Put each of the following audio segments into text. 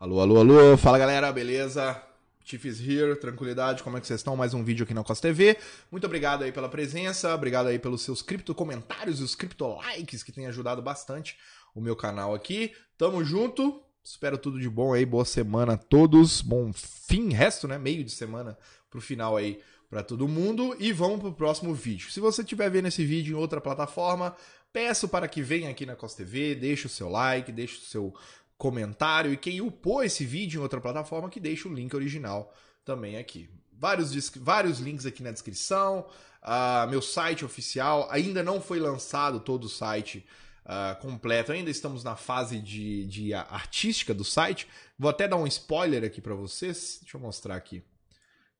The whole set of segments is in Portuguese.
Alô, alô, alô, fala galera, beleza? Chiefs here, tranquilidade, como é que vocês estão? Mais um vídeo aqui na Costa TV. Muito obrigado aí pela presença, obrigado aí pelos seus cripto comentários e os cripto likes que tem ajudado bastante o meu canal aqui. Tamo junto, espero tudo de bom aí, boa semana a todos, bom fim, resto, né? Meio de semana pro final aí para todo mundo e vamos pro próximo vídeo. Se você estiver vendo esse vídeo em outra plataforma, peço para que venha aqui na Costa TV, deixe o seu like, deixe o seu comentário e quem upou esse vídeo em outra plataforma que deixa o link original também aqui. Vários, vários links aqui na descrição, uh, meu site oficial, ainda não foi lançado todo o site uh, completo, ainda estamos na fase de, de artística do site. Vou até dar um spoiler aqui para vocês, deixa eu mostrar aqui.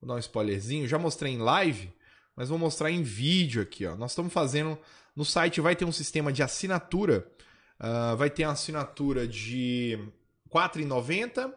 Vou dar um spoilerzinho, já mostrei em live, mas vou mostrar em vídeo aqui. Ó. Nós estamos fazendo, no site vai ter um sistema de assinatura Uh, vai ter uma assinatura de R$ 4,90,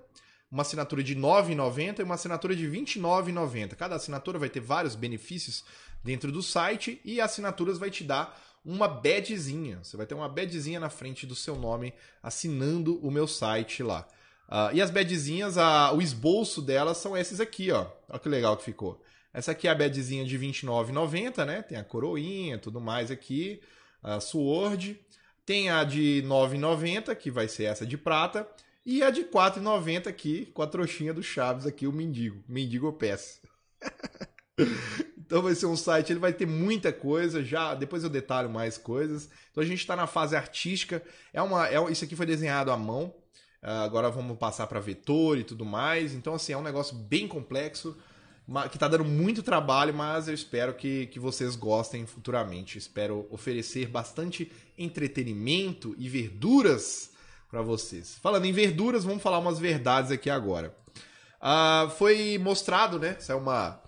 uma assinatura de R$ 9,90 e uma assinatura de R$ 29,90. Cada assinatura vai ter vários benefícios dentro do site e assinaturas vai te dar uma badzinha. Você vai ter uma badzinha na frente do seu nome assinando o meu site lá. Uh, e as badzinhas, a, o esboço delas são esses aqui, ó. Olha que legal que ficou. Essa aqui é a badzinha de R$29,90, né? Tem a coroinha, tudo mais aqui, a ah, Sword. Tem a de 9,90, que vai ser essa de prata. E a de 4,90 aqui, com a trouxinha do Chaves aqui, o Mendigo. Mendigo Pass. então vai ser um site, ele vai ter muita coisa já, depois eu detalho mais coisas. Então a gente está na fase artística. É uma, é, isso aqui foi desenhado à mão. Uh, agora vamos passar para vetor e tudo mais. Então assim, é um negócio bem complexo que tá dando muito trabalho, mas eu espero que, que vocês gostem futuramente. Espero oferecer bastante entretenimento e verduras para vocês. Falando em verduras, vamos falar umas verdades aqui agora. Uh, foi mostrado, né? é uma,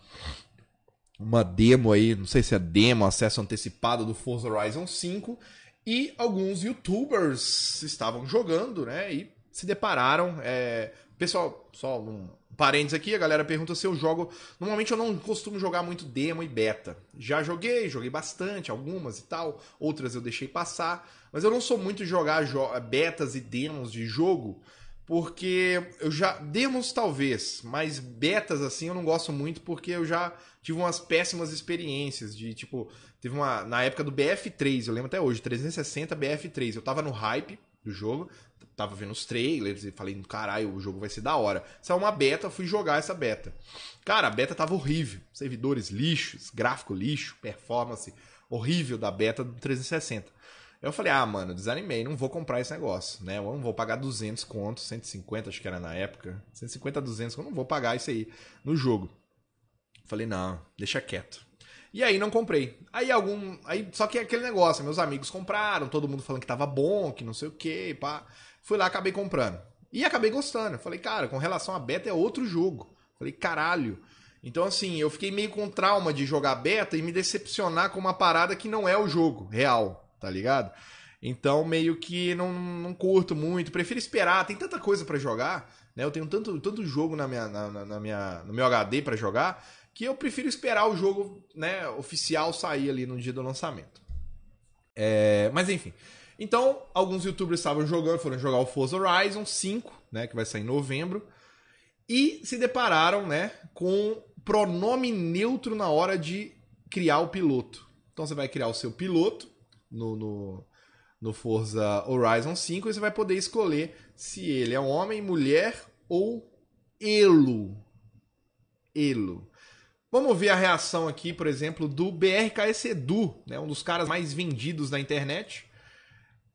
uma demo aí, não sei se é demo, acesso antecipado do Forza Horizon 5. E alguns youtubers estavam jogando, né? E se depararam. É... Pessoal, só um, parênteses aqui, a galera pergunta se eu jogo. Normalmente eu não costumo jogar muito demo e beta. Já joguei, joguei bastante, algumas e tal, outras eu deixei passar, mas eu não sou muito de jogar jo... betas e demos de jogo, porque eu já demos talvez, mas betas assim eu não gosto muito porque eu já tive umas péssimas experiências de tipo, teve uma na época do BF3, eu lembro até hoje, 360 BF3, eu tava no hype do jogo, tava vendo os trailers e falei, caralho, o jogo vai ser da hora. Saiu uma beta, fui jogar essa beta. Cara, a beta tava horrível. Servidores lixos, gráfico lixo, performance horrível da beta do 360. Eu falei, ah, mano, desanimei, não vou comprar esse negócio, né? Eu não vou pagar 200 conto, 150 acho que era na época. 150, 200, eu não vou pagar isso aí no jogo. Falei, não, deixa quieto. E aí não comprei. Aí algum. Aí, só que é aquele negócio, meus amigos compraram, todo mundo falando que tava bom, que não sei o que, pá. Fui lá, acabei comprando. E acabei gostando. Falei, cara, com relação a beta é outro jogo. Falei, caralho. Então, assim, eu fiquei meio com trauma de jogar beta e me decepcionar com uma parada que não é o jogo real, tá ligado? Então, meio que não, não curto muito, prefiro esperar. Tem tanta coisa para jogar, né? Eu tenho tanto, tanto jogo na minha, na, na minha, no meu HD para jogar, que eu prefiro esperar o jogo né, oficial sair ali no dia do lançamento. É... mas, enfim. Então, alguns youtubers estavam jogando, foram jogar o Forza Horizon 5, né, que vai sair em novembro, e se depararam, né, com pronome neutro na hora de criar o piloto. Então você vai criar o seu piloto no, no, no Forza Horizon 5 e você vai poder escolher se ele é homem, mulher ou elo. Elo. Vamos ver a reação aqui, por exemplo, do BRKS Edu, né, um dos caras mais vendidos da internet.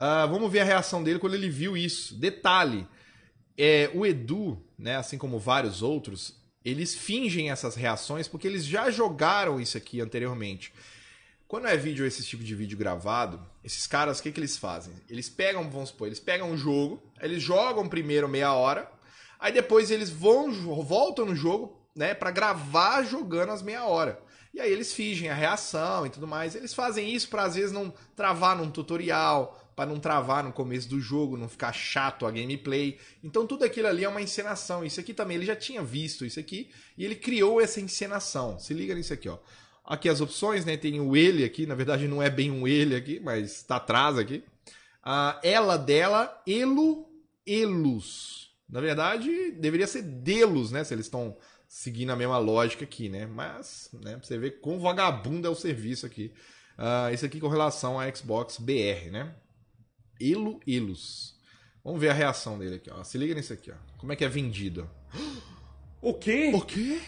Uh, vamos ver a reação dele quando ele viu isso. Detalhe: é, o Edu, né, assim como vários outros, eles fingem essas reações porque eles já jogaram isso aqui anteriormente. Quando é vídeo, esse tipo de vídeo gravado, esses caras, o que, que eles fazem? Eles pegam, vamos supor, eles pegam um jogo, eles jogam primeiro meia hora, aí depois eles vão, voltam no jogo, né, para gravar jogando as meia hora. E aí eles fingem a reação e tudo mais. Eles fazem isso para às vezes não travar num tutorial, para não travar no começo do jogo, não ficar chato a gameplay. Então tudo aquilo ali é uma encenação. Isso aqui também ele já tinha visto isso aqui e ele criou essa encenação. Se liga nisso aqui, ó. Aqui as opções, né? Tem o ele aqui, na verdade não é bem um ele aqui, mas está atrás aqui. Ah, ela dela, elo, elos. Na verdade, deveria ser delos, né? Se eles estão seguindo a mesma lógica aqui, né? Mas, né, pra você ver quão vagabundo é o serviço aqui. Uh, isso aqui com relação à Xbox BR, né? Elo, Ilus. Vamos ver a reação dele aqui, ó. Se liga nisso aqui, ó. Como é que é vendido? O quê? O quê?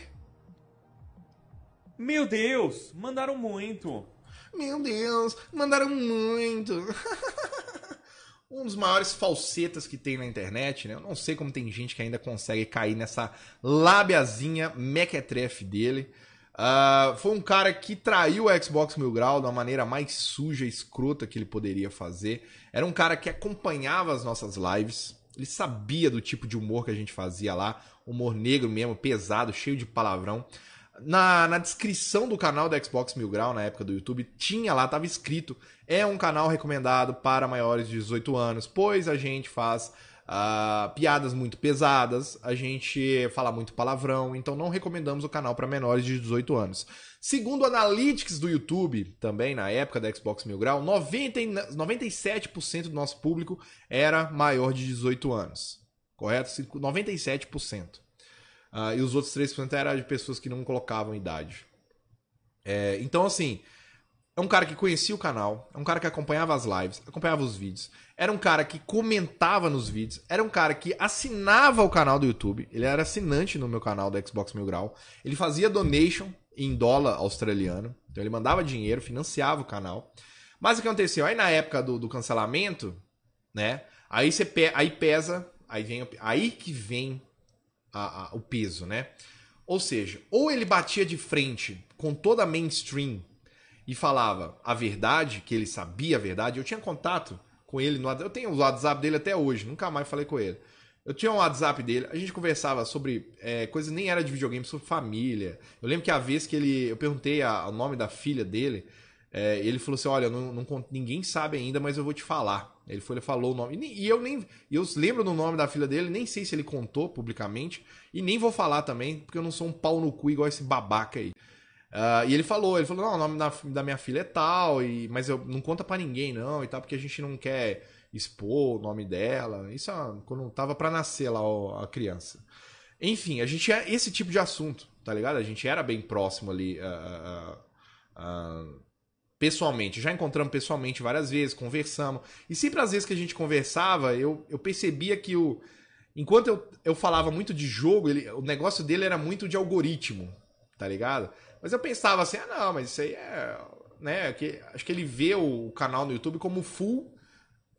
Meu Deus, mandaram muito. Meu Deus, mandaram muito. um dos maiores falsetas que tem na internet, né? Eu não sei como tem gente que ainda consegue cair nessa lábiazinha mequetrefe dele. Ah, foi um cara que traiu o Xbox Mil Grau da maneira mais suja e escrota que ele poderia fazer. Era um cara que acompanhava as nossas lives. Ele sabia do tipo de humor que a gente fazia lá. Humor negro mesmo, pesado, cheio de palavrão. Na, na descrição do canal da Xbox Mil Grau, na época do YouTube, tinha lá, tava escrito: é um canal recomendado para maiores de 18 anos, pois a gente faz uh, piadas muito pesadas, a gente fala muito palavrão, então não recomendamos o canal para menores de 18 anos. Segundo o Analytics do YouTube, também na época da Xbox Mil Grau, 90, 97% do nosso público era maior de 18 anos. Correto? 97%. Uh, ah, e os outros 3% eram de pessoas que não colocavam idade. É, então, assim, um cara que conhecia o canal, é um cara que acompanhava as lives, acompanhava os vídeos, era um cara que comentava nos vídeos, era um cara que assinava o canal do YouTube, ele era assinante no meu canal do Xbox Mil Grau, ele fazia donation em dólar australiano, então ele mandava dinheiro, financiava o canal. Mas o que aconteceu? Aí na época do, do cancelamento, né? Aí você pe aí pesa, aí vem aí que vem a, a, o peso, né? Ou seja, ou ele batia de frente com toda a mainstream e falava a verdade, que ele sabia a verdade. Eu tinha contato com ele no Eu tenho o WhatsApp dele até hoje, nunca mais falei com ele. Eu tinha um WhatsApp dele, a gente conversava sobre é, coisas nem era de videogame, sobre família. Eu lembro que a vez que ele. Eu perguntei a, o nome da filha dele, é, ele falou assim: Olha, não, não, ninguém sabe ainda, mas eu vou te falar. Ele foi, ele falou o nome. E, e eu nem. Eu lembro do nome da filha dele, nem sei se ele contou publicamente, e nem vou falar também, porque eu não sou um pau no cu igual esse babaca aí. Uh, e ele falou, ele falou, não, o nome da, da minha filha é tal, e, mas eu não conta para ninguém não e tal, porque a gente não quer expor o nome dela. Isso é quando tava para nascer lá ó, a criança. Enfim, a gente é esse tipo de assunto, tá ligado? A gente era bem próximo ali uh, uh, pessoalmente. Já encontramos pessoalmente várias vezes, conversamos. E sempre às vezes que a gente conversava, eu, eu percebia que o. Enquanto eu, eu falava muito de jogo, ele, o negócio dele era muito de algoritmo, tá ligado? Mas eu pensava assim, ah, não, mas isso aí é. Né, que, acho que ele vê o canal no YouTube como full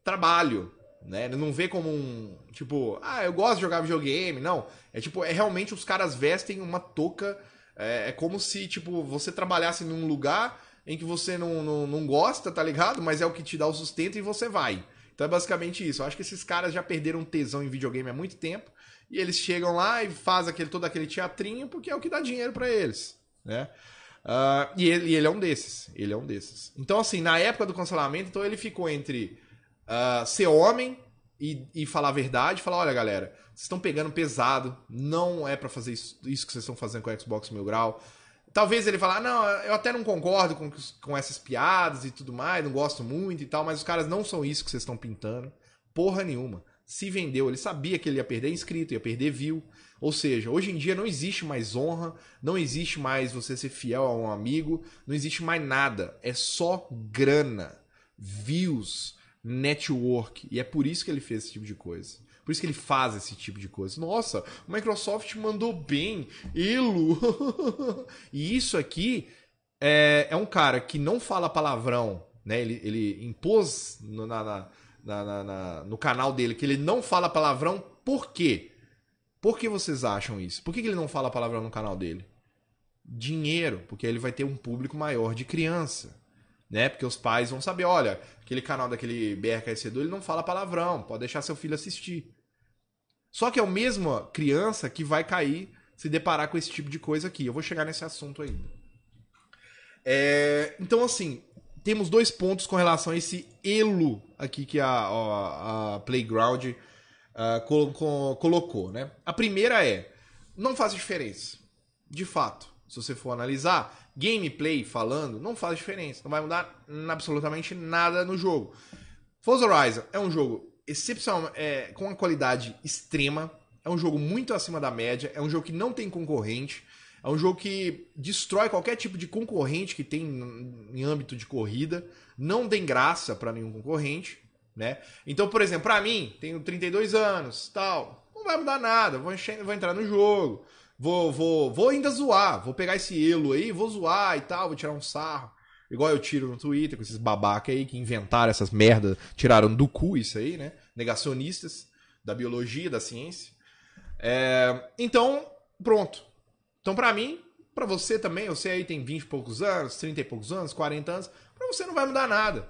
trabalho. Né? Ele não vê como um. Tipo, ah, eu gosto de jogar videogame. Não. É tipo, é realmente os caras vestem uma touca. É, é como se, tipo, você trabalhasse num lugar em que você não, não, não gosta, tá ligado? Mas é o que te dá o sustento e você vai. Então é basicamente isso. Eu acho que esses caras já perderam tesão em videogame há muito tempo. E eles chegam lá e fazem aquele, todo aquele teatrinho porque é o que dá dinheiro para eles né? Uh, e, ele, e, ele, é um desses. Ele é um desses. Então, assim, na época do cancelamento, então ele ficou entre uh, ser homem e, e, falar a verdade, falar, olha, galera, vocês estão pegando pesado, não é para fazer isso, isso, que vocês estão fazendo com o Xbox Mil Grau. Talvez ele falar, não, eu até não concordo com, com essas piadas e tudo mais, não gosto muito e tal, mas os caras não são isso que vocês estão pintando. Porra nenhuma. Se vendeu, ele sabia que ele ia perder inscrito, ia perder view. Ou seja, hoje em dia não existe mais honra, não existe mais você ser fiel a um amigo, não existe mais nada. É só grana, views, network. E é por isso que ele fez esse tipo de coisa. Por isso que ele faz esse tipo de coisa. Nossa, o Microsoft mandou bem. Elo. e isso aqui é, é, um cara que não fala palavrão, né? Ele, ele impôs no, na, na, na, no canal dele que ele não fala palavrão. Por quê? Por que vocês acham isso? Por que, ele não fala a palavra no canal dele? Dinheiro, porque ele vai ter um público maior de criança. Né? Porque os pais vão saber, olha, aquele canal daquele BRKC2, ele não fala palavrão, pode deixar seu filho assistir. Só que é o mesmo criança que vai cair, se deparar com esse tipo de coisa aqui. Eu vou chegar nesse assunto ainda. É, então, assim, temos dois pontos com relação a esse elo aqui que a, a, a Playground uh, ah, colocou, colocou, né? A primeira é, não faz diferença, de fato. Se você for analisar, gameplay falando, não faz diferença. Não vai mudar absolutamente nada no jogo. Forza Horizon é um jogo excepcional, é, com uma qualidade extrema. É um jogo muito acima da média. É um jogo que não tem concorrente. É um jogo que destrói qualquer tipo de concorrente que tem em âmbito de corrida. Não tem graça para nenhum concorrente né? Então, por exemplo, para mim, tenho 32 anos, tal, não vai mudar nada, vou, encher, vou entrar no jogo, vou, vou, vou ainda zoar, vou pegar esse elo aí, vou zoar e tal, vou tirar um sarro. Igual eu tiro no Twitter com esses babaca aí que inventaram essas merdas, tiraram do cu isso aí, né? Negacionistas da biologia, da ciência. É, então, pronto. Então, para mim, para você também, você aí tem 20 e poucos anos, 30 e poucos anos, 40 anos, para você não vai mudar nada.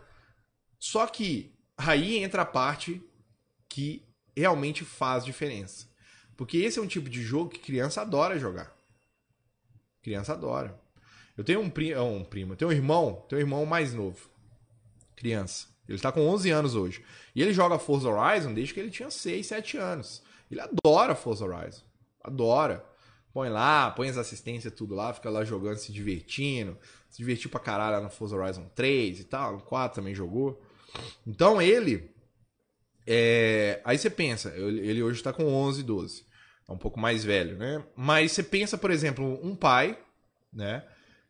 Só que Aí entra a parte que realmente faz diferença. Porque esse é um tipo de jogo que criança adora jogar. Criança adora. Eu tenho um primo, é um primo, tenho um irmão, tenho um irmão mais novo. Criança. Ele tá com 11 anos hoje. E ele joga Forza Horizon desde que ele tinha 6, 7 anos. Ele adora Forza Horizon. Adora. Põe lá, põe as assistências tudo lá, fica lá jogando, se divertindo. Se divertiu pra caralho lá no Forza Horizon 3 e tal. No 4 também jogou. Então ele. É... Aí você pensa, ele hoje está com 11, 12. É um pouco mais velho, né? Mas você pensa, por exemplo, um pai, né?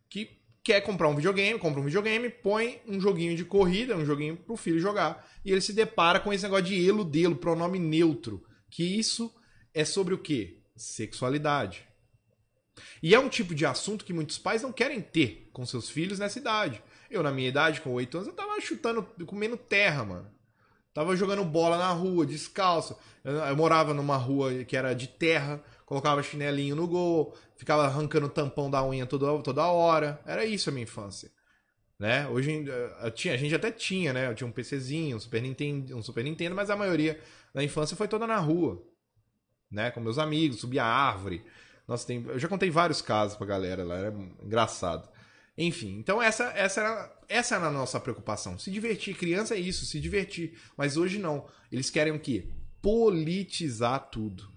Que quer comprar um videogame, compra um videogame, põe um joguinho de corrida, um joguinho para o filho jogar. E ele se depara com esse negócio de elo delo, pronome neutro. Que isso é sobre o quê? Sexualidade. E é um tipo de assunto que muitos pais não querem ter com seus filhos nessa idade. Eu, na minha idade, com 8 anos, eu tava chutando, comendo terra, mano. Tava jogando bola na rua, descalço. Eu, eu morava numa rua que era de terra, colocava chinelinho no gol, ficava arrancando tampão da unha toda, toda hora. Era isso a minha infância. Né? Hoje eh, tinha, a gente até tinha, né? Eu tinha um PCzinho, um Super Nintendo, um Super Nintendo, mas a maioria da infância foi toda na rua, né? Com meus amigos, subia a árvore. Nossa, tem, eu já contei vários casos pra galera lá, era engraçado. Enfim, então essa, essa, era, essa era a nossa preocupação. Se divertir. Criança é isso, se divertir. Mas hoje não. Eles querem o quê? Politizar tudo.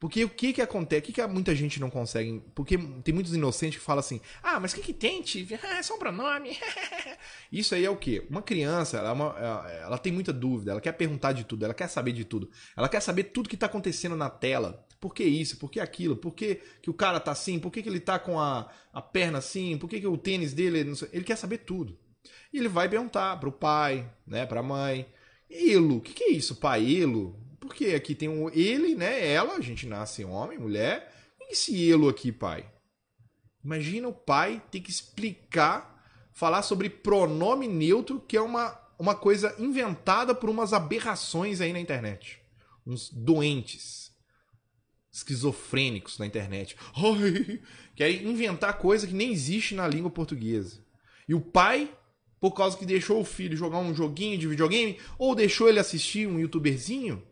Porque o que que acontece? O que que muita gente não consegue? Porque tem muitos inocentes que falam assim: ah, mas o que que tem, Tive? Ah, é só um pronome. Isso aí é o quê? Uma criança, ela, é uma, ela tem muita dúvida, ela quer perguntar de tudo, ela quer saber de tudo. Ela quer saber tudo que está acontecendo na tela. Por que isso? Por que aquilo? Por que, que o cara tá assim? Por que, que ele tá com a, a perna assim? Por que, que o tênis dele. Sei, ele quer saber tudo. E ele vai perguntar pro pai, né? Pra mãe. Elo, o que, que é isso, pai? Elo? que aqui tem um ele, né? Ela, a gente nasce homem, mulher. E esse elo aqui, pai? Imagina o pai ter que explicar, falar sobre pronome neutro, que é uma, uma coisa inventada por umas aberrações aí na internet. Uns doentes esquizofrênicos na internet. Ai, querem inventar coisa que nem existe na língua portuguesa. E o pai, por causa que deixou o filho jogar um joguinho de videogame, ou deixou ele assistir um youtuberzinho,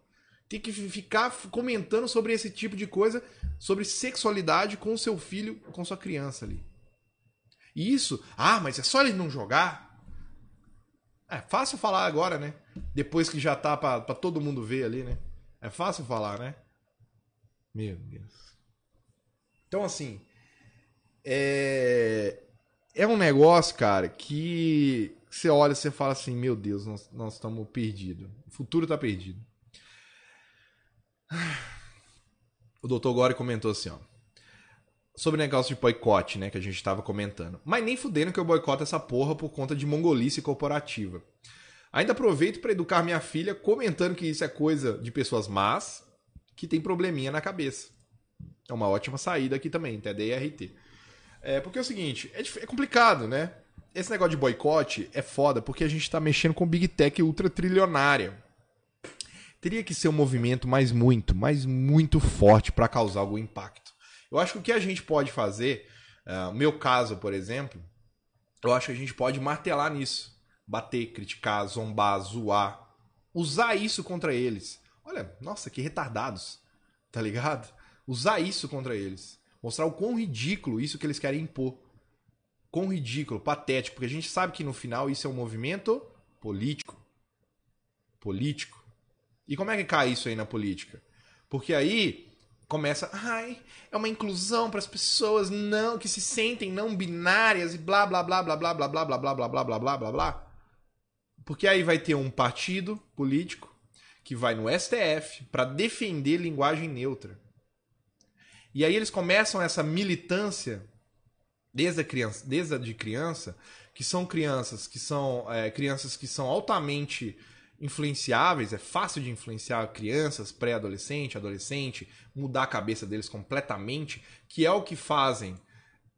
tem que ficar comentando sobre esse tipo de coisa, sobre sexualidade com seu filho, com sua criança ali. E isso, ah, mas é só ele não jogar? É fácil falar agora, né? Depois que já tá pra, pra todo mundo ver ali, né? É fácil falar, né? Meu Deus. Então, assim. É, é um negócio, cara, que você olha e você fala assim: Meu Deus, nós, estamos perdidos. O futuro está perdido. O doutor Gore comentou assim: ó, Sobre o negócio de boicote, né? Que a gente estava comentando. Mas nem fudendo que eu boicote essa porra por conta de mongolice corporativa. Ainda aproveito para educar minha filha comentando que isso é coisa de pessoas más que tem probleminha na cabeça. É uma ótima saída aqui também, TDRT. É, porque é o seguinte, é, é complicado, né? Esse negócio de boicote é foda porque a gente está mexendo com Big Tech ultra trilionária. Teria que ser um movimento mais muito, mas muito forte para causar algum impacto. Eu acho que o que a gente pode fazer, uh, meu caso, por exemplo, eu acho que a gente pode martelar nisso. Bater, criticar, zombar, zoar. Usar isso contra eles. Olha, nossa, que retardados, tá ligado? Usar isso contra eles. Mostrar o quão ridículo isso que eles querem impor. Quão ridículo, patético, porque a gente sabe que no final isso é um movimento político. Político. E como é que cai isso aí na política? Porque aí começa, ai, é uma inclusão para as pessoas não que se sentem não binárias e blá blá blá blá blá blá blá blá blá blá blá blá blá blá blá. Porque aí vai ter um partido político que vai no STF para defender linguagem neutra. E aí eles começam essa militância desde a criança, desde a de criança, que são crianças que são é, crianças que são altamente influenciáveis, é fácil de influenciar crianças, pré-adolescente, adolescente, mudar a cabeça deles completamente, que é o que fazem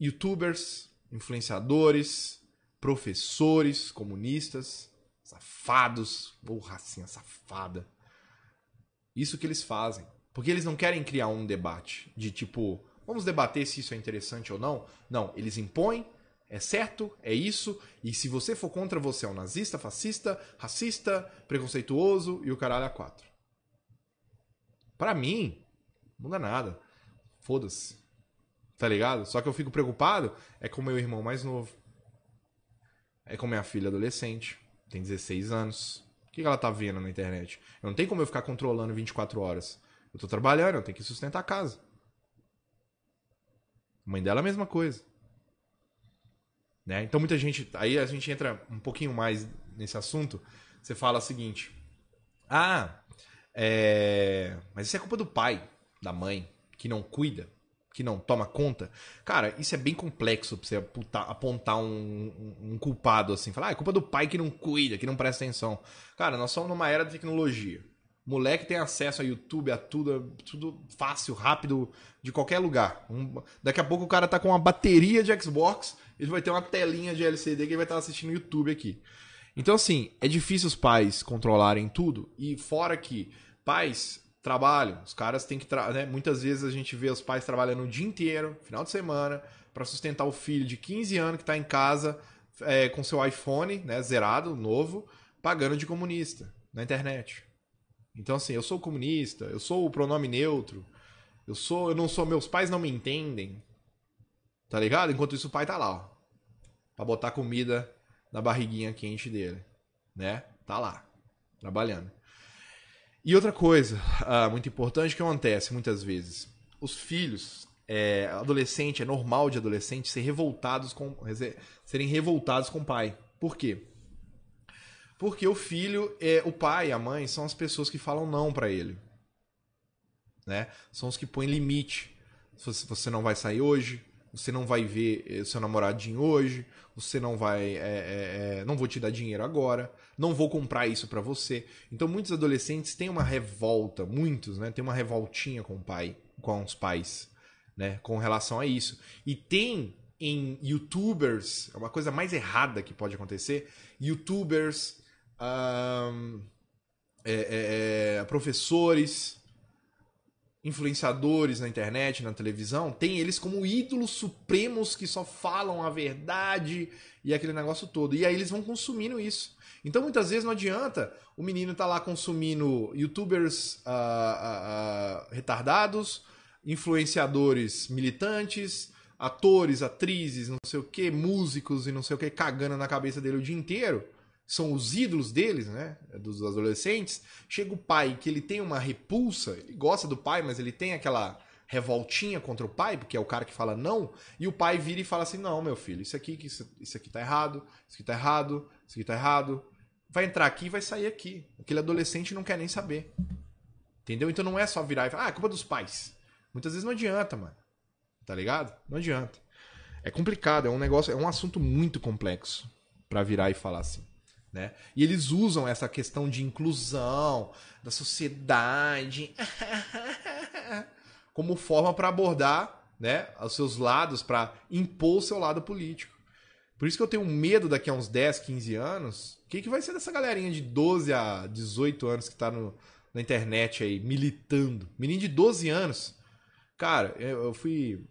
youtubers, influenciadores, professores, comunistas, safados, ou racinha assim, safada. Isso que eles fazem. Porque eles não querem criar um debate de tipo, vamos debater se isso é interessante ou não. Não, eles impõem, é certo, é isso, e se você for contra, você é um nazista, fascista, racista, preconceituoso e o caralho a quatro. Pra mim, não muda nada. Foda-se. Tá ligado? Só que eu fico preocupado é com meu irmão mais novo. É com minha filha adolescente, tem 16 anos. O que ela tá vendo na internet? Eu não tenho como eu ficar controlando 24 horas. Eu tô trabalhando, eu tenho que sustentar a casa. mãe dela a mesma coisa. Né? Então muita gente. Aí a gente entra um pouquinho mais nesse assunto. Você fala o seguinte. Ah, é... mas isso é culpa do pai, da mãe, que não cuida que não toma conta. Cara, isso é bem complexo pra você apontar, um, um, culpado assim. Falar, ah, é culpa do pai que não cuida, que não presta atenção. Cara, nós somos numa era de tecnologia. Moleque tem acesso a YouTube, a tudo, tudo fácil, rápido, de qualquer lugar. Um, daqui a pouco o cara tá com uma bateria de Xbox, ele vai ter uma telinha de LCD que ele vai estar tá assistindo YouTube aqui. Então, assim, é difícil os pais controlarem tudo. E fora que pais trabalho. Os caras têm que. Né? Muitas vezes a gente vê os pais trabalhando o dia inteiro, final de semana, para sustentar o filho de 15 anos que está em casa é, com seu iPhone né, zerado, novo, pagando de comunista na internet. Então, assim, eu sou comunista, eu sou o pronome neutro, eu sou, eu não sou, meus pais não me entendem. Tá ligado? Enquanto isso, o pai tá lá, ó. Pra botar comida na barriguinha quente dele. Né? Tá lá. Trabalhando. E outra coisa uh, muito importante que acontece muitas vezes: os filhos, é, adolescente, é normal de adolescente ser revoltados com, serem revoltados com o pai. Por quê? Porque o filho, é, o pai e a mãe são as pessoas que falam não para ele. Né? São os que põem limite. Se você não vai sair hoje, você não vai ver eh, seu namoradinho hoje. Você não vai. É, é, não vou te dar dinheiro agora. Não vou comprar isso para você. Então, muitos adolescentes têm uma revolta, muitos, né? Tem uma revoltinha com o pai, com os pais, né? Com relação a isso. E tem em youtubers, é uma coisa mais errada que pode acontecer. Youtubers, é, professores influenciadores na internet, na televisão, tem eles como ídolos supremos que só falam a verdade e aquele negócio todo. E aí eles vão consumindo isso. Então muitas vezes não adianta o menino tá lá consumindo youtubers ah, ah, ah, retardados, influenciadores militantes, atores, atrizes, não sei o que, músicos e não sei o que, cagando na cabeça dele o dia inteiro são os ídolos deles, né? Dos adolescentes. Chega o pai que ele tem uma repulsa, ele gosta do pai, mas ele tem aquela revoltinha contra o pai, porque é o cara que fala não, e o pai vira e fala assim: "Não, meu filho, isso aqui isso, isso aqui tá errado, isso aqui tá errado, isso aqui tá errado. Vai entrar aqui e vai sair aqui". Aquele adolescente não quer nem saber. Entendeu? Então não é só virar e falar: "Ah, é culpa dos pais". Muitas vezes não adianta, mano. Tá ligado? Não adianta. É complicado, é um negócio, é um assunto muito complexo para virar e falar assim. Né? E eles usam essa questão de inclusão, da sociedade, como forma para abordar né, os seus lados, para impor o seu lado político. Por isso que eu tenho medo daqui a uns 10, 15 anos, o que, que vai ser dessa galerinha de 12 a 18 anos que está na internet aí, militando? Menino de 12 anos. Cara, eu, eu fui.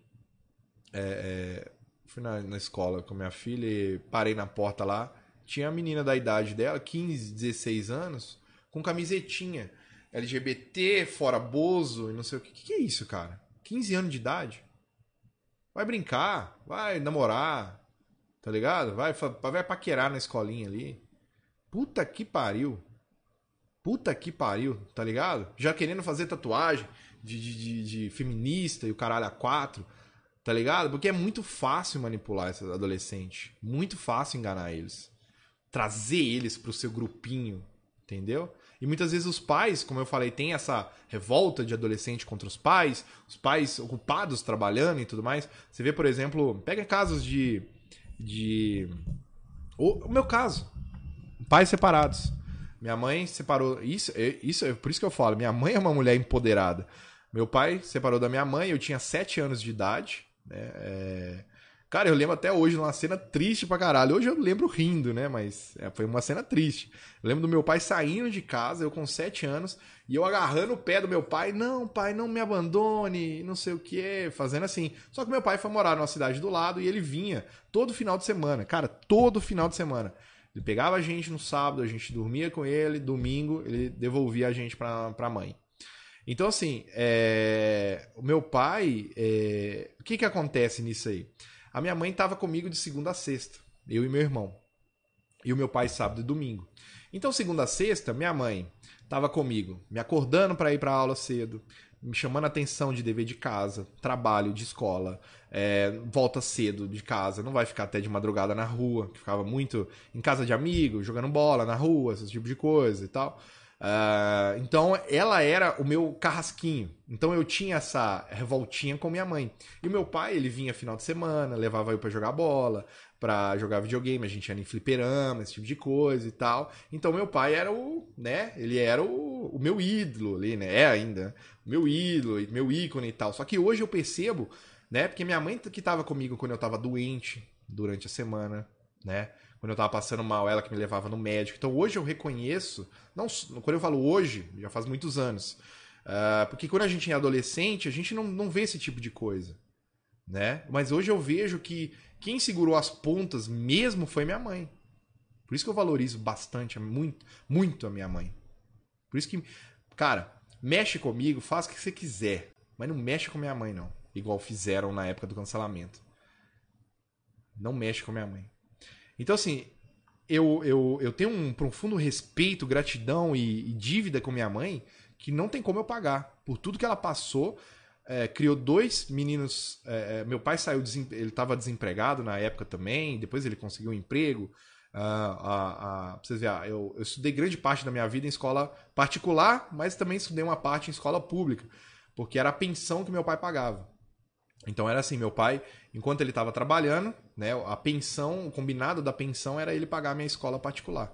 É, é, fui na, na escola com minha filha e parei na porta lá. Tinha a menina da idade dela, 15, 16 anos, com camisetinha LGBT, fora Bozo e não sei o que. O que, que é isso, cara? 15 anos de idade? Vai brincar, vai namorar, tá ligado? Vai, vai paquerar na escolinha ali. Puta que pariu. Puta que pariu, tá ligado? Já querendo fazer tatuagem de, de, de, de feminista e o caralho a quatro, tá ligado? Porque é muito fácil manipular esses adolescentes. Muito fácil enganar eles trazer eles para o seu grupinho, entendeu? E muitas vezes os pais, como eu falei, tem essa revolta de adolescente contra os pais, os pais ocupados trabalhando e tudo mais. Você vê, por exemplo, pega casos de. de. O, o meu caso. Pais separados. Minha mãe separou. Isso, é, isso é por isso que eu falo. Minha mãe é uma mulher empoderada. Meu pai separou da minha mãe, eu tinha 7 anos de idade. Né? É, Cara, eu lembro até hoje uma cena triste pra caralho. Hoje eu lembro rindo, né? Mas é, foi uma cena triste. Eu lembro do meu pai saindo de casa, eu com 7 anos, e eu agarrando o pé do meu pai, não, pai, não me abandone, não sei o que, fazendo assim. Só que meu pai foi morar numa cidade do lado e ele vinha todo final de semana. Cara, todo final de semana. Ele pegava a gente no sábado, a gente dormia com ele, domingo ele devolvia a gente pra, pra mãe. Então, assim, é... o meu pai. É... O que, que acontece nisso aí? A minha mãe estava comigo de segunda a sexta, eu e meu irmão. E o meu pai sábado e domingo. Então, segunda a sexta, minha mãe estava comigo, me acordando para ir para aula cedo, me chamando a atenção de dever de casa, trabalho, de escola, é, volta cedo de casa, não vai ficar até de madrugada na rua, que ficava muito em casa de amigo, jogando bola na rua, esse tipo de coisa e tal. Uh, então ela era o meu carrasquinho. Então eu tinha essa revoltinha com minha mãe. E o meu pai, ele vinha final de semana, levava eu para jogar bola, para jogar videogame, a gente ia em fliperama, esse tipo de coisa e tal. Então meu pai era o, né, ele era o, o meu ídolo ali, né, é ainda, né? o meu ídolo, meu ícone e tal. Só que hoje eu percebo, né, porque minha mãe que tava comigo quando eu tava doente durante a semana, né, quando eu estava passando mal, ela que me levava no médico. Então hoje eu reconheço, não, quando eu falo hoje, já faz muitos anos, uh, porque quando a gente é adolescente, a gente não, não vê esse tipo de coisa. Né? Mas hoje eu vejo que quem segurou as pontas mesmo foi minha mãe. Por isso que eu valorizo bastante, muito, muito a minha mãe. Por isso que, cara, mexe comigo, faz o que você quiser, mas não mexe com minha mãe não, igual fizeram na época do cancelamento. Não mexe com minha mãe. Então, assim, eu, eu, eu tenho um profundo respeito, gratidão e, e dívida com minha mãe que não tem como eu pagar por tudo que ela passou. É, criou dois meninos. É, é meu pai saiu, ele estava desempregado na época também, depois ele conseguiu um emprego. Ah, ah, pra vocês verem, ah, eu, eu estudei grande parte da minha vida em escola particular, mas também estudei uma parte em escola pública, porque era a pensão que meu pai pagava. Então era assim, meu pai, enquanto ele estava trabalhando, né, a pensão, o combinado da pensão era ele pagar a minha escola particular.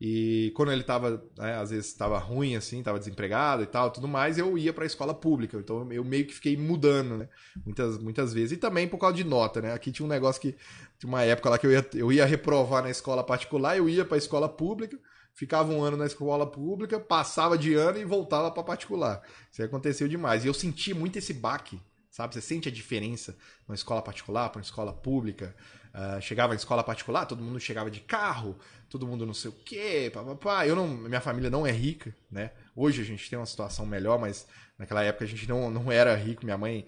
E quando ele estava, né, às vezes estava ruim assim, estava desempregado e tal, tudo mais, eu ia para a escola pública. Então eu meio que fiquei mudando, né? Muitas, muitas vezes. E também por causa de nota, né? Aqui tinha um negócio que tinha uma época lá que eu ia, eu ia reprovar na escola particular, eu ia para a escola pública, ficava um ano na escola pública, passava de ano e voltava para particular. Isso aconteceu demais. E eu senti muito esse baque sabe? Você sente a diferença uma escola particular para uma escola pública. Uh, chegava em escola particular, todo mundo chegava de carro, todo mundo não sei o quê, papapá. Eu não, minha família não é rica, né? Hoje a gente tem uma situação melhor, mas naquela época a gente não, não era rico. Minha mãe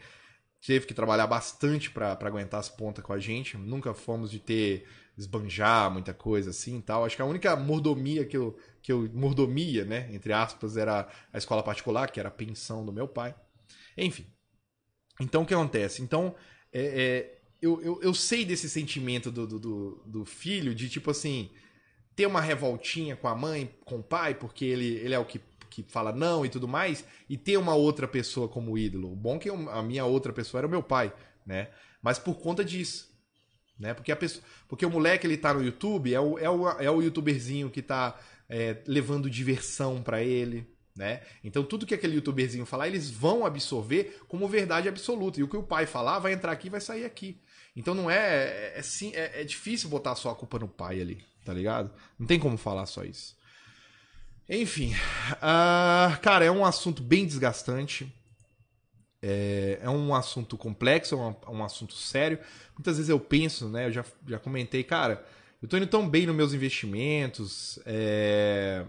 teve que trabalhar bastante para aguentar as pontas com a gente. Nunca fomos de ter esbanjar muita coisa assim e tal. Acho que a única mordomia que eu, que eu mordomia, né, entre aspas, era a escola particular, que era a pensão do meu pai. Enfim, então o que acontece? Então, é, é, eu, eu, eu, sei desse sentimento do, do, do, filho de tipo assim, ter uma revoltinha com a mãe, com o pai, porque ele, ele é o que, que fala não e tudo mais, e ter uma outra pessoa como ídolo. O bom que eu, a minha outra pessoa era o meu pai, né? Mas por conta disso. Né? Porque, a pessoa, porque o moleque ele tá no YouTube, é o, é o, é o youtuberzinho que tá é, levando diversão para ele, né? Então tudo que aquele youtuberzinho falar, eles vão absorver como verdade absoluta. E o que o pai falar vai entrar aqui e vai sair aqui. Então não é. É, é, é, é difícil botar só a culpa no pai ali, tá ligado? Não tem como falar só isso. Enfim. Uh, cara, é um assunto bem desgastante. É, é um assunto complexo, é um, é um, assunto sério. Muitas vezes eu penso, né? Eu já, já comentei, cara, eu tô indo tão bem nos meus investimentos. É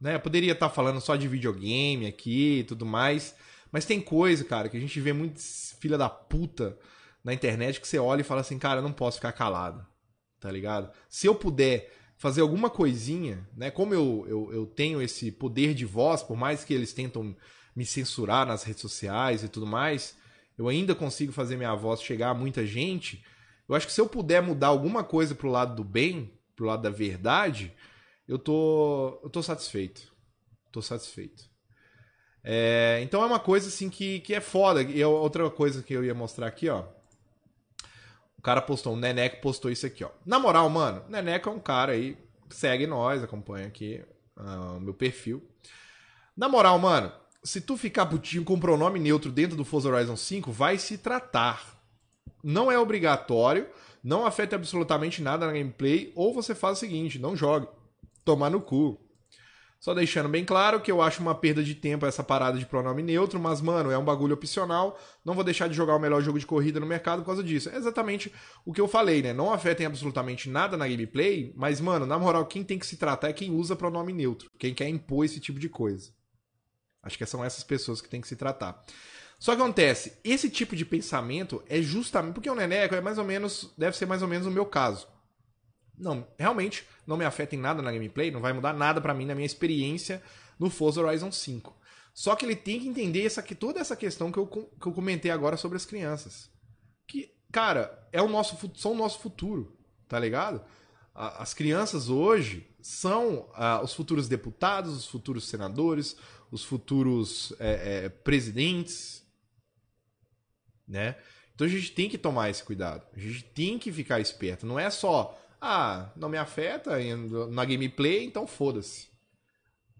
né? Eu poderia estar tá falando só de videogame aqui e tudo mais. Mas tem coisa, cara, que a gente vê muito filha da puta na internet que você olha e fala assim, cara, eu não posso ficar calado. Tá ligado? Se eu puder fazer alguma coisinha, né? Como eu, eu, eu tenho esse poder de voz, por mais que eles tentam me censurar nas redes sociais e tudo mais, eu ainda consigo fazer minha voz chegar a muita gente. Eu acho que se eu puder mudar alguma coisa pro lado do bem, pro lado da verdade, eu tô, eu tô satisfeito. Tô satisfeito. É, então é uma coisa assim que, que é foda. E é outra coisa que eu ia mostrar aqui, ó. O cara postou, o Neneco postou isso aqui, ó. Na moral, mano, o Neneco é um cara aí, segue nós, acompanha aqui ah, o meu perfil. Na moral, mano, se tu ficar putinho com pronome neutro dentro do Forza Horizon 5, vai se tratar. Não é obrigatório, não afeta absolutamente nada na gameplay, ou você faz o seguinte, não jogue tomar no cu. Só deixando bem claro que eu acho uma perda de tempo essa parada de pronome neutro, mas, mano, é um bagulho opcional. Não vou deixar de jogar o melhor jogo de corrida no mercado por causa disso. É exatamente o que eu falei, né? Não afetem absolutamente nada na gameplay, mas, mano, na moral, quem tem que se tratar é quem usa pronome neutro, quem quer impor esse tipo de coisa. Acho que são essas pessoas que tem que se tratar. Só que acontece, esse tipo de pensamento é justamente. Porque o Neneco é mais ou menos. Deve ser mais ou menos o meu caso não, realmente não me afeta em nada na gameplay, não vai mudar nada para mim na minha experiência no Forza Horizon 5. Só que ele tem que entender essa, que toda essa questão que eu, que eu comentei agora sobre as crianças. Que, cara, é o nosso, são o nosso futuro, tá ligado? As crianças hoje são ah, os futuros deputados, os futuros senadores, os futuros é, é, presidentes, né? Então a gente tem que tomar esse cuidado, a gente tem que ficar esperto. Não é só ah, não me afeta na gameplay, então foda-se.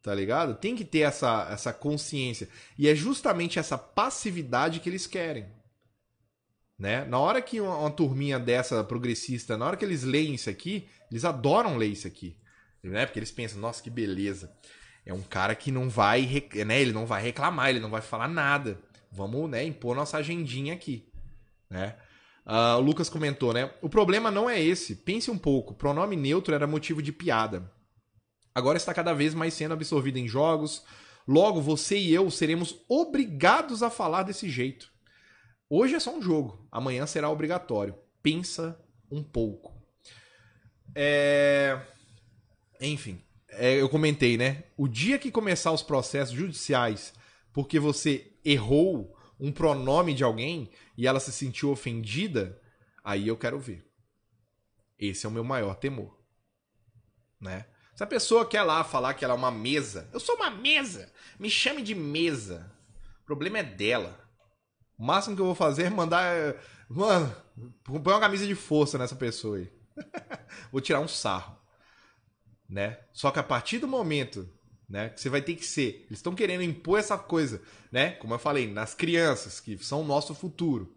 Tá ligado? Tem que ter essa, essa consciência. E é justamente essa passividade que eles querem. Né? Na hora que uma, uma turminha dessa progressista, na hora que eles leem isso aqui, eles adoram ler isso aqui. Né? Porque eles pensam, nossa, que beleza. É um cara que não vai, né? Ele não vai reclamar, ele não vai falar nada. Vamos, né, impor nossa agendinha aqui, né? Uh, o Lucas comentou, né? O problema não é esse. Pense um pouco. Pronome neutro era motivo de piada. Agora está cada vez mais sendo absorvido em jogos. Logo, você e eu seremos obrigados a falar desse jeito. Hoje é só um jogo. Amanhã será obrigatório. Pensa um pouco. É... Enfim, é, eu comentei, né? O dia que começar os processos judiciais porque você errou um pronome de alguém e ela se sentiu ofendida, aí eu quero ver. Esse é o meu maior temor. Né? Se a pessoa quer lá falar que ela é uma mesa, eu sou uma mesa, me chame de mesa. O problema é dela. O máximo que eu vou fazer é mandar. Mano, põe uma camisa de força nessa pessoa aí. vou tirar um sarro. Né? Só que a partir do momento né? Que você vai ter que ser. Eles estão querendo impor essa coisa, né? Como eu falei, nas crianças, que são o nosso futuro.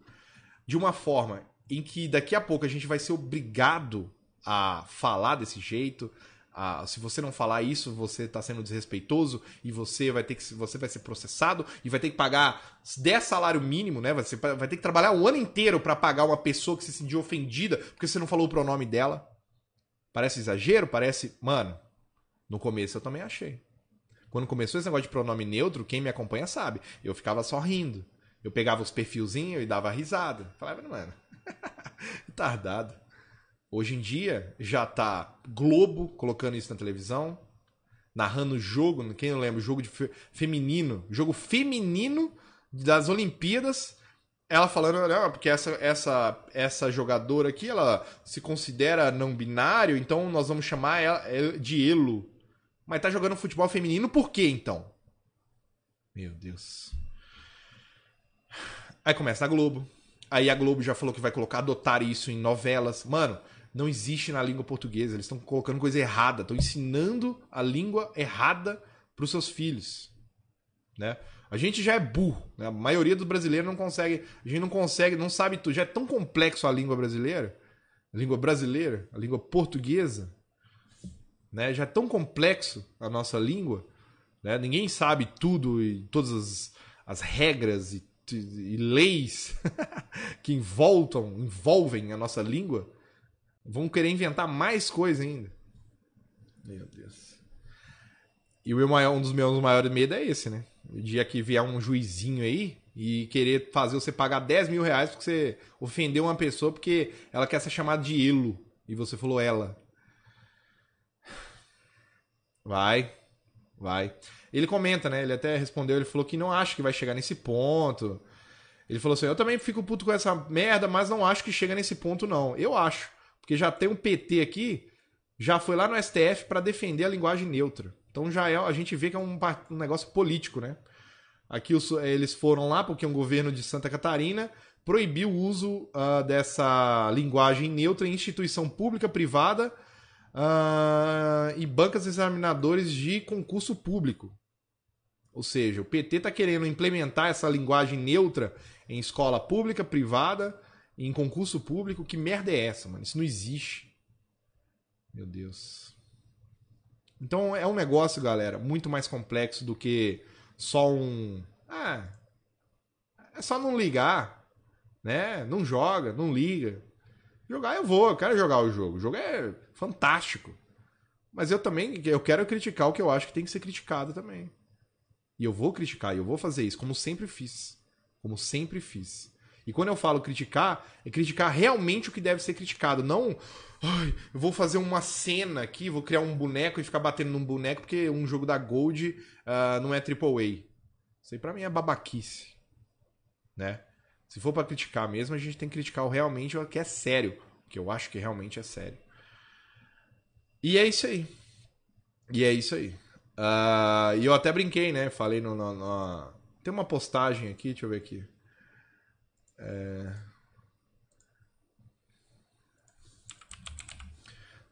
De uma forma em que daqui a pouco a gente vai ser obrigado a falar desse jeito. A, se você não falar isso, você está sendo desrespeitoso e você vai ter que você vai ser processado e vai ter que pagar 10 salário mínimo, né? Você vai ter que trabalhar um ano inteiro para pagar uma pessoa que se sentiu ofendida porque você não falou o pronome dela. Parece exagero, parece, mano. No começo eu também achei. Quando começou esse negócio de pronome neutro, quem me acompanha sabe. Eu ficava só rindo. Eu pegava os perfilzinhos e dava risada. Falava, mano, tardado. Hoje em dia, já tá Globo colocando isso na televisão, narrando jogo, quem não lembra, jogo de feminino, jogo feminino das Olimpíadas. Ela falando, não, porque essa, essa, essa jogadora aqui, ela se considera não binário, então nós vamos chamar ela de Elo. Mas tá jogando futebol feminino por quê, então? Meu Deus. Aí começa a Globo. Aí a Globo já falou que vai colocar, adotar isso em novelas. Mano, não existe na língua portuguesa. Eles estão colocando coisa errada. Estão ensinando a língua errada pros seus filhos. Né? A gente já é burro. Né? A maioria dos brasileiros não consegue. A gente não consegue, não sabe tudo. Já é tão complexo a língua brasileira. A língua brasileira, a língua portuguesa, né? Já é tão complexo a nossa língua, né? Ninguém sabe tudo e todas as, as regras e, e leis que envoltam, envolvem a nossa língua. Vão querer inventar mais coisa ainda. Meu Deus. E o maior, um dos meus maiores medos é esse, né? O dia que vier um juizinho aí e querer fazer você pagar 10 mil reais porque você ofendeu uma pessoa porque ela quer ser chamada de elo e você falou ela. Vai. Vai. Ele comenta, né? Ele até respondeu, ele falou que não acha que vai chegar nesse ponto. Ele falou assim: "Eu também fico puto com essa merda, mas não acho que chega nesse ponto não. Eu acho, porque já tem um PT aqui, já foi lá no STF para defender a linguagem neutra. Então já é, a gente vê que é um, um negócio político, né? Aqui os, eles foram lá porque um governo de Santa Catarina proibiu o uso uh, dessa linguagem neutra em instituição pública, privada Uh, e bancas examinadores de concurso público. Ou seja, o PT está querendo implementar essa linguagem neutra em escola pública, privada, em concurso público. Que merda é essa, mano? Isso não existe. Meu Deus. Então é um negócio, galera, muito mais complexo do que só um. Ah, é só não ligar, né? Não joga, não liga. Jogar eu vou, eu quero jogar o jogo. O jogo é fantástico. Mas eu também eu quero criticar o que eu acho que tem que ser criticado também. E eu vou criticar, e eu vou fazer isso, como sempre fiz. Como sempre fiz. E quando eu falo criticar, é criticar realmente o que deve ser criticado, não Ai, eu vou fazer uma cena aqui, vou criar um boneco e ficar batendo num boneco porque um jogo da Gold uh, não é AAA. Isso aí pra mim é babaquice. Né? Se for para criticar mesmo, a gente tem que criticar o realmente o que é sério. Que eu acho que realmente é sério. E é isso aí. E é isso aí. Uh, e eu até brinquei, né? Falei no, no, no, Tem uma postagem aqui, deixa eu ver aqui. É...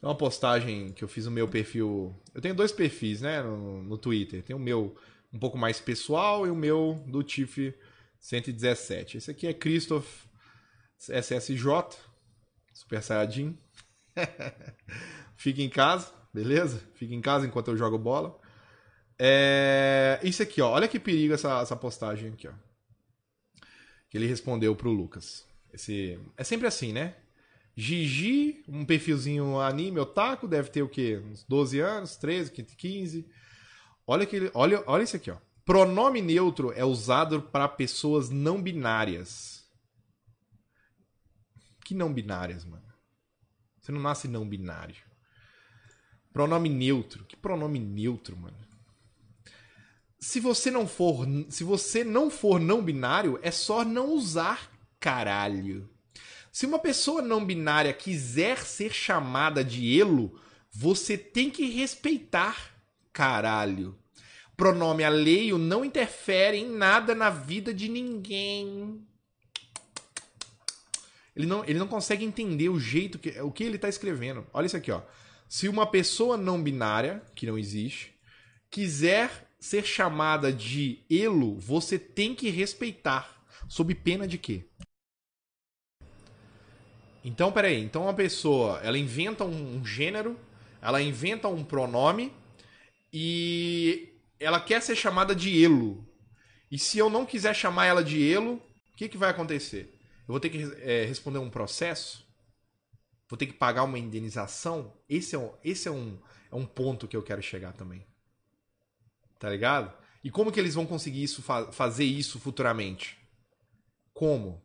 Tem uma postagem que eu fiz no meu perfil. Eu tenho dois perfis, né? No, no Twitter. Tem o meu um pouco mais pessoal e o meu do Tiff 117. Esse aqui é Christoph SSJ, Super Saiyajin. Fica em casa, beleza? Fica em casa enquanto eu jogo bola. É... Isso aqui, ó. Olha que perigo essa, essa postagem aqui, ó. Que ele respondeu pro Lucas. Esse... É sempre assim, né? Gigi, um perfilzinho anime, otaku, deve ter o quê? Uns 12 anos, 13, 15. Olha, que ele... olha, olha isso aqui, ó. Pronome neutro é usado para pessoas não binárias. Que não binárias, mano? Você não nasce não binário. Pronome neutro. Que pronome neutro, mano? Se você não for, se você não for não binário, é só não usar caralho. Se uma pessoa não binária quiser ser chamada de elo, você tem que respeitar caralho pronome alheio não interfere em nada na vida de ninguém. Ele não, ele não consegue entender o jeito que. o que ele está escrevendo. Olha isso aqui, ó. Se uma pessoa não binária, que não existe, quiser ser chamada de elo, você tem que respeitar. Sob pena de quê? Então, peraí. Então, uma pessoa, ela inventa um, um gênero, ela inventa um pronome e ela quer ser chamada de Elo. E se eu não quiser chamar ela de Elo, o que, que vai acontecer? Eu vou ter que é, responder um processo? Vou ter que pagar uma indenização? Esse, é um, esse é, um, é um ponto que eu quero chegar também. Tá ligado? E como que eles vão conseguir isso, fa fazer isso futuramente? Como?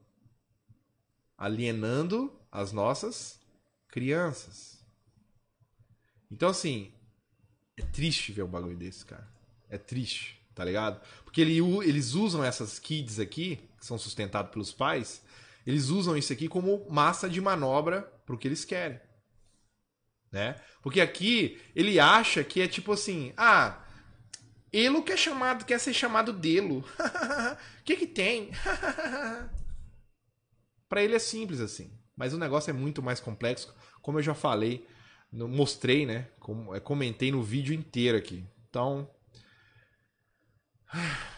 Alienando as nossas crianças. Então, assim, é triste ver um bagulho desse, cara. É triste, tá ligado? Porque ele, eles usam essas kids aqui, que são sustentados pelos pais, eles usam isso aqui como massa de manobra pro que eles querem. Né? Porque aqui ele acha que é tipo assim, ah, ele quer chamado, quer ser chamado dele. que que tem? para ele é simples assim, mas o negócio é muito mais complexo, como eu já falei, mostrei, né? É, comentei no vídeo inteiro aqui. Então,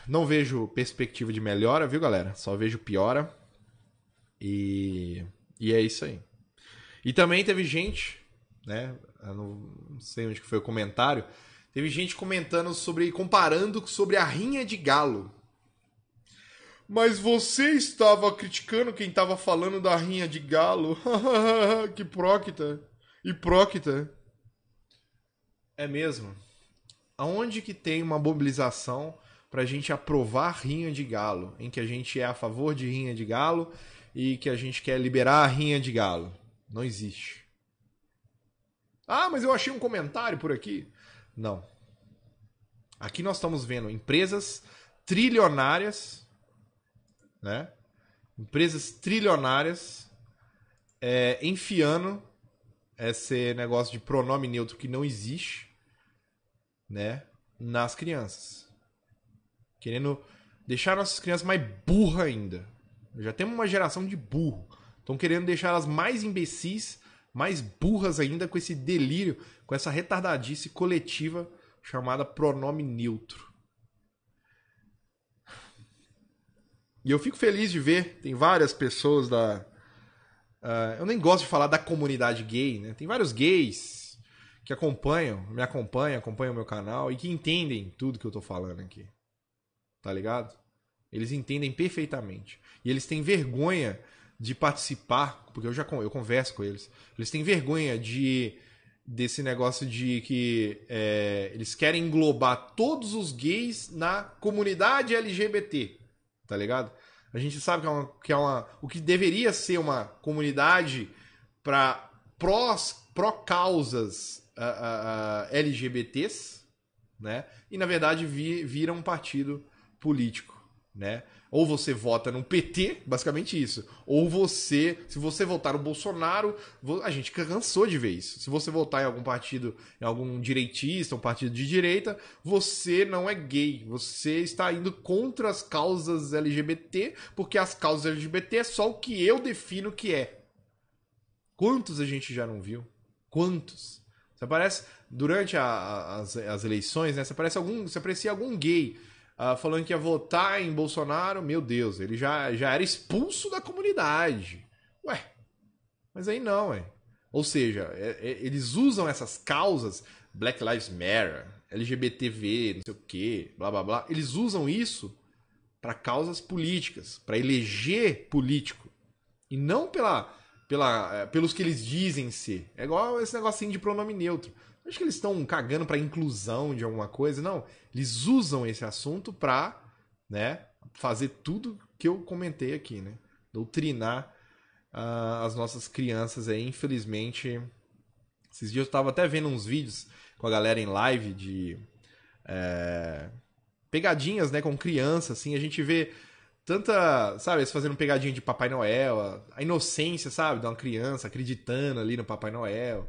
não vejo perspectiva de melhora, viu, galera? Só vejo piora. E, e é isso aí. E também teve gente, né? não sei onde foi o comentário. Teve gente comentando sobre. comparando sobre a rinha de galo. Mas você estava criticando quem estava falando da rinha de galo. que e Hipróquita. É mesmo. Aonde que tem uma mobilização para a gente aprovar rinha de galo, em que a gente é a favor de rinha de galo e que a gente quer liberar a rinha de galo. Não existe. Ah, mas eu achei um comentário por aqui. Não. Aqui nós estamos vendo empresas trilionárias, né? Empresas trilionárias é, enfiando esse negócio de pronome neutro que não existe, né? Nas crianças. Querendo deixar nossas crianças mais burras ainda. Já temos uma geração de burro. Estão querendo deixar elas mais imbecis, mais burras ainda com esse delírio, com essa retardadice coletiva chamada pronome neutro. E eu fico feliz de ver, tem várias pessoas da. Uh, eu nem gosto de falar da comunidade gay, né? Tem vários gays que acompanham, me acompanham, acompanham o meu canal e que entendem tudo que eu tô falando aqui tá ligado? Eles entendem perfeitamente. E eles têm vergonha de participar, porque eu já eu converso com eles. Eles têm vergonha de desse negócio de que é, eles querem englobar todos os gays na comunidade LGBT, tá ligado? A gente sabe que é uma, que é uma o que deveria ser uma comunidade para prós pró causas uh, uh, LGBTs, né? E na verdade vi, vira um partido político, né? Ou você vota no PT, basicamente isso. Ou você, se você votar no Bolsonaro, a gente cansou de ver isso. Se você votar em algum partido, em algum direitista, um partido de direita, você não é gay. Você está indo contra as causas LGBT, porque as causas LGBT é só o que eu defino que é. Quantos a gente já não viu? Quantos? Você aparece durante a, a, as, as, eleições, né? Você aparece algum, você aparecia algum gay uh, falando que ia votar em Bolsonaro, meu Deus, ele já, já era expulso da comunidade. Ué, mas aí não, ué. Ou seja, é, é, eles usam essas causas, Black Lives Matter, LGBTV, não sei o quê, blá blá blá, eles usam isso para causas políticas, para eleger político. E não pela, pela, é, pelos que eles dizem ser. É igual esse negocinho de pronome neutro. Acho que eles estão cagando para inclusão de alguma coisa, não. Eles usam esse assunto para, né, fazer tudo que eu comentei aqui, né? Doutrinar uh, as nossas crianças aí, infelizmente. Esses dias eu estava até vendo uns vídeos com a galera em live de é, pegadinhas, né, com criança, assim, a gente vê tanta, sabe, eles fazendo pegadinha de Papai Noel, a, a inocência, sabe, de uma criança acreditando ali no Papai Noel.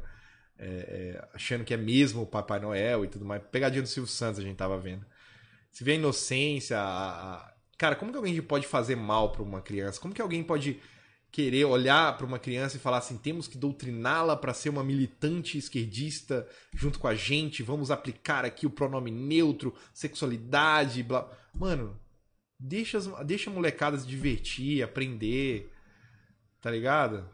É, é, achando que é mesmo o Papai Noel e tudo mais. Pegadinha do Silvio Santos a gente tava vendo. Se vê a inocência, a, a... cara, como que alguém pode fazer mal para uma criança? Como que alguém pode querer olhar para uma criança e falar assim: temos que doutriná-la para ser uma militante esquerdista junto com a gente, vamos aplicar aqui o pronome neutro, sexualidade, blá. Mano, deixa, as, deixa a molecada se divertir, aprender, tá ligado?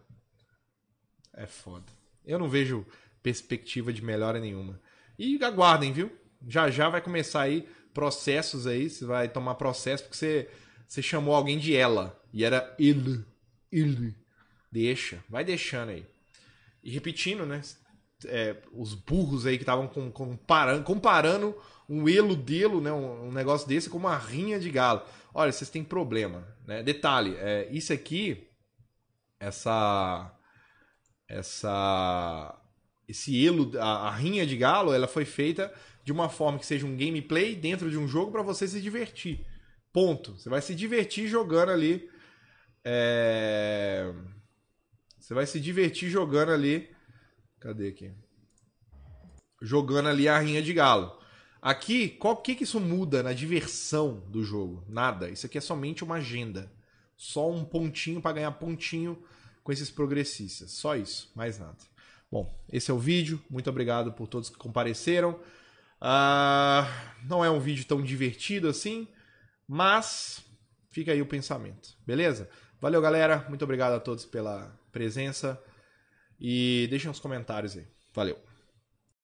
É foda. Eu não vejo perspectiva de melhora nenhuma. E aguardem, viu? Já já vai começar aí processos aí, você vai tomar processo porque você, você chamou alguém de ela e era ele, ele. Deixa, vai deixando aí. E repetindo, né? É, os burros aí que estavam com, comparando, comparando um elo delo, né, um, um, negócio desse com uma rinha de galo. Olha, vocês têm problema, né? Detalhe, é, isso aqui, essa, essa esse elo, a, a, rinha de galo, ela foi feita de uma forma que seja um gameplay dentro de um jogo para você se divertir. Ponto. Você vai se divertir jogando ali. É... Você vai se divertir jogando ali. Cadê aqui? Jogando ali a rinha de galo. Aqui, qual que, que isso muda na diversão do jogo? Nada. Isso aqui é somente uma agenda. Só um pontinho para ganhar pontinho com esses progressistas. Só isso, mais nada. Bom, esse é o vídeo. Muito obrigado por todos que compareceram. Uh, não é um vídeo tão divertido assim, mas fica aí o pensamento, beleza? Valeu, galera. Muito obrigado a todos pela presença. E deixem os comentários aí. Valeu.